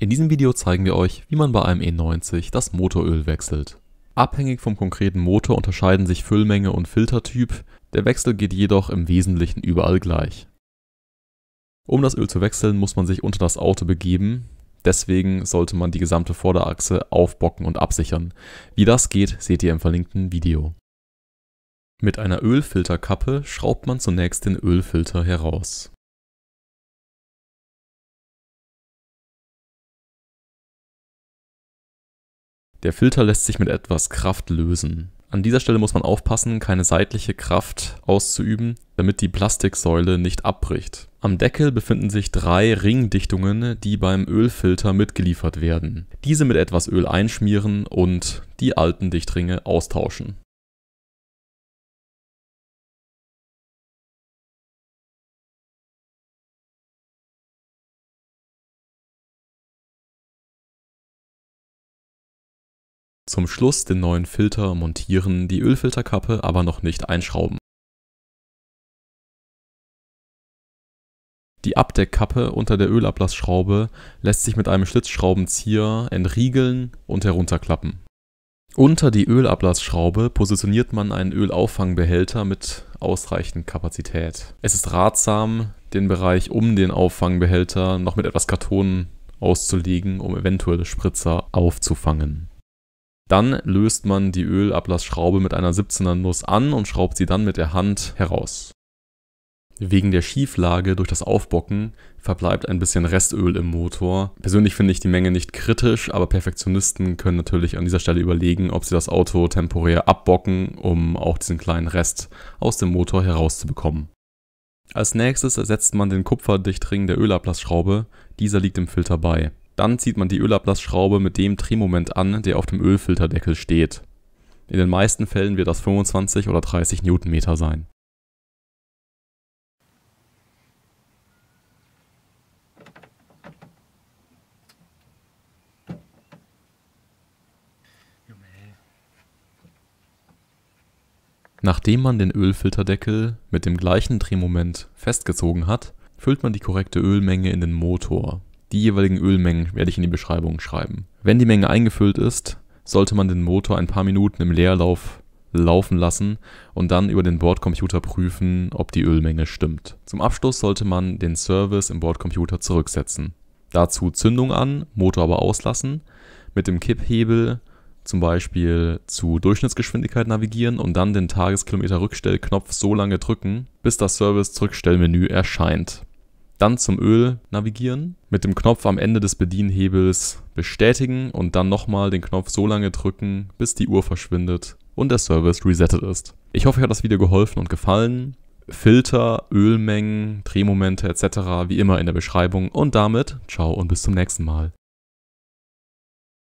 In diesem Video zeigen wir euch, wie man bei einem E90 das Motoröl wechselt. Abhängig vom konkreten Motor unterscheiden sich Füllmenge und Filtertyp, der Wechsel geht jedoch im Wesentlichen überall gleich. Um das Öl zu wechseln, muss man sich unter das Auto begeben, deswegen sollte man die gesamte Vorderachse aufbocken und absichern. Wie das geht, seht ihr im verlinkten Video. Mit einer Ölfilterkappe schraubt man zunächst den Ölfilter heraus. Der Filter lässt sich mit etwas Kraft lösen. An dieser Stelle muss man aufpassen, keine seitliche Kraft auszuüben, damit die Plastiksäule nicht abbricht. Am Deckel befinden sich drei Ringdichtungen, die beim Ölfilter mitgeliefert werden. Diese mit etwas Öl einschmieren und die alten Dichtringe austauschen Zum Schluss den neuen Filter montieren, die Ölfilterkappe aber noch nicht einschrauben. Die Abdeckkappe unter der Ölablassschraube lässt sich mit einem Schlitzschraubenzieher entriegeln und herunterklappen. Unter die Ölablassschraube positioniert man einen Ölauffangbehälter mit ausreichend Kapazität. Es ist ratsam, den Bereich um den Auffangbehälter noch mit etwas Karton auszulegen, um eventuelle Spritzer aufzufangen. Dann löst man die Ölablassschraube mit einer 17er Nuss an und schraubt sie dann mit der Hand heraus. Wegen der Schieflage durch das Aufbocken verbleibt ein bisschen Restöl im Motor. Persönlich finde ich die Menge nicht kritisch, aber Perfektionisten können natürlich an dieser Stelle überlegen, ob sie das Auto temporär abbocken, um auch diesen kleinen Rest aus dem Motor herauszubekommen. Als nächstes ersetzt man den Kupferdichtring der Ölablassschraube, dieser liegt im Filter bei. Dann zieht man die Ölablassschraube mit dem Drehmoment an, der auf dem Ölfilterdeckel steht. In den meisten Fällen wird das 25 oder 30 Newtonmeter sein. Nachdem man den Ölfilterdeckel mit dem gleichen Drehmoment festgezogen hat, füllt man die korrekte Ölmenge in den Motor die jeweiligen Ölmengen werde ich in die Beschreibung schreiben. Wenn die Menge eingefüllt ist, sollte man den Motor ein paar Minuten im Leerlauf laufen lassen und dann über den Bordcomputer prüfen, ob die Ölmenge stimmt. Zum Abschluss sollte man den Service im Bordcomputer zurücksetzen. Dazu Zündung an, Motor aber auslassen, mit dem Kipphebel zum Beispiel zu Durchschnittsgeschwindigkeit navigieren und dann den Tageskilometer-Rückstellknopf so lange drücken, bis das Service-Zurückstellmenü erscheint dann zum Öl navigieren, mit dem Knopf am Ende des Bedienhebels bestätigen und dann nochmal den Knopf so lange drücken, bis die Uhr verschwindet und der Service resettet ist. Ich hoffe, euch hat das Video geholfen und gefallen. Filter, Ölmengen, Drehmomente etc. wie immer in der Beschreibung und damit ciao und bis zum nächsten Mal.